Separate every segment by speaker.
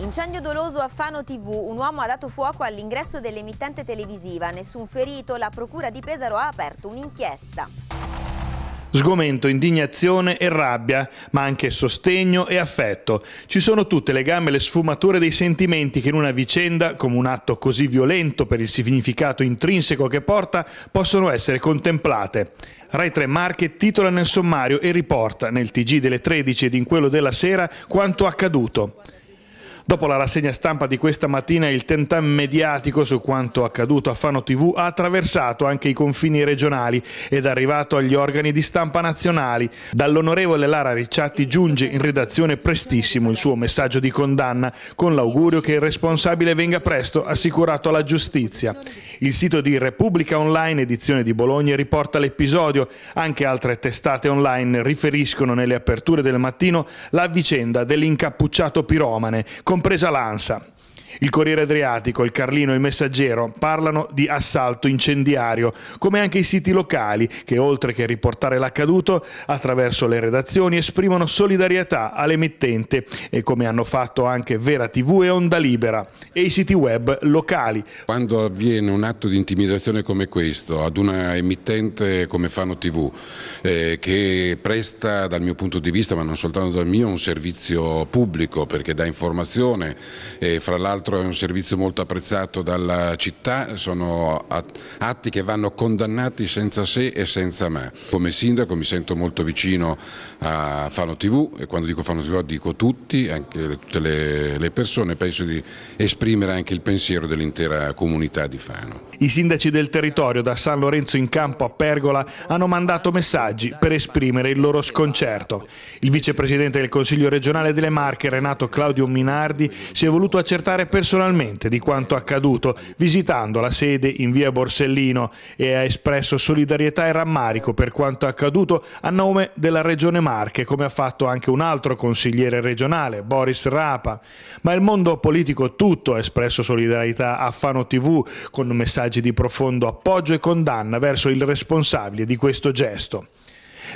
Speaker 1: Incendio doloso a Fano TV, un uomo ha dato fuoco all'ingresso dell'emittente televisiva, nessun ferito, la procura di Pesaro ha aperto un'inchiesta. Sgomento, indignazione e rabbia, ma anche sostegno e affetto. Ci sono tutte le gambe e le sfumature dei sentimenti che in una vicenda, come un atto così violento per il significato intrinseco che porta, possono essere contemplate. Rai 3 Marche titola nel sommario e riporta nel TG delle 13 ed in quello della sera quanto accaduto. Dopo la rassegna stampa di questa mattina il tentam mediatico su quanto accaduto a Fano TV ha attraversato anche i confini regionali ed è arrivato agli organi di stampa nazionali. Dall'onorevole Lara Ricciatti giunge in redazione prestissimo il suo messaggio di condanna con l'augurio che il responsabile venga presto assicurato alla giustizia. Il sito di Repubblica Online, edizione di Bologna, riporta l'episodio. Anche altre testate online riferiscono nelle aperture del mattino la vicenda dell'incappucciato piromane compresa l'ANSA. Il Corriere Adriatico, il Carlino e il Messaggero parlano di assalto incendiario, come anche i siti locali che oltre che riportare l'accaduto, attraverso le redazioni esprimono solidarietà all'emittente e come hanno fatto anche Vera TV e Onda Libera e i siti web locali.
Speaker 2: Quando avviene un atto di intimidazione come questo ad una emittente come Fano TV eh, che presta dal mio punto di vista ma non soltanto dal mio un servizio pubblico perché dà informazione e eh, fra l'altro l'altro è un servizio molto apprezzato dalla città, sono atti che vanno condannati senza se e senza ma. Come sindaco mi sento molto vicino a Fano TV e quando dico Fano TV dico tutti, anche tutte le, le persone, penso di esprimere anche il pensiero dell'intera comunità di Fano.
Speaker 1: I sindaci del territorio da San Lorenzo in campo a Pergola hanno mandato messaggi per esprimere il loro sconcerto. Il vicepresidente del Consiglio regionale delle Marche, Renato Claudio Minardi, si è voluto accertare personalmente di quanto accaduto visitando la sede in via Borsellino e ha espresso solidarietà e rammarico per quanto accaduto a nome della Regione Marche, come ha fatto anche un altro consigliere regionale, Boris Rapa. Ma il mondo politico tutto ha espresso solidarietà a Fano TV con messaggi di profondo appoggio e condanna verso il responsabile di questo gesto.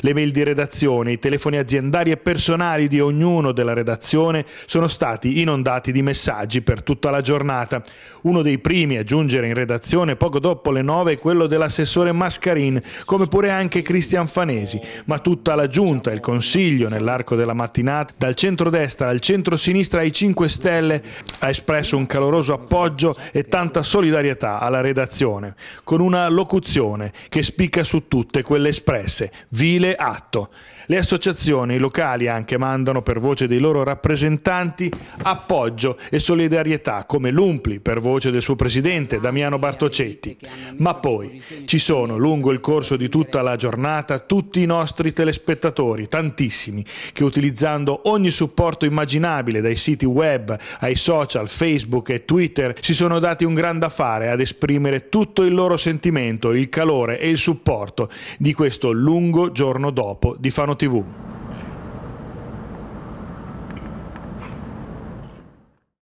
Speaker 1: Le mail di redazione, i telefoni aziendali e personali di ognuno della redazione sono stati inondati di messaggi per tutta la giornata. Uno dei primi a giungere in redazione poco dopo le 9 è quello dell'assessore Mascarin, come pure anche Cristian Fanesi, ma tutta la giunta e il consiglio nell'arco della mattinata, dal centro-destra al centro-sinistra ai 5 Stelle, ha espresso un caloroso appoggio e tanta solidarietà alla redazione, con una locuzione che spicca su tutte quelle espresse, vile possibile atto. Le associazioni locali anche mandano per voce dei loro rappresentanti appoggio e solidarietà, come l'Umpli per voce del suo presidente Damiano Bartocetti. Ma poi ci sono, lungo il corso di tutta la giornata, tutti i nostri telespettatori, tantissimi, che utilizzando ogni supporto immaginabile, dai siti web ai social, Facebook e Twitter, si sono dati un gran da fare ad esprimere tutto il loro sentimento, il calore e il supporto di questo lungo giorno giorno dopo di Fano TV.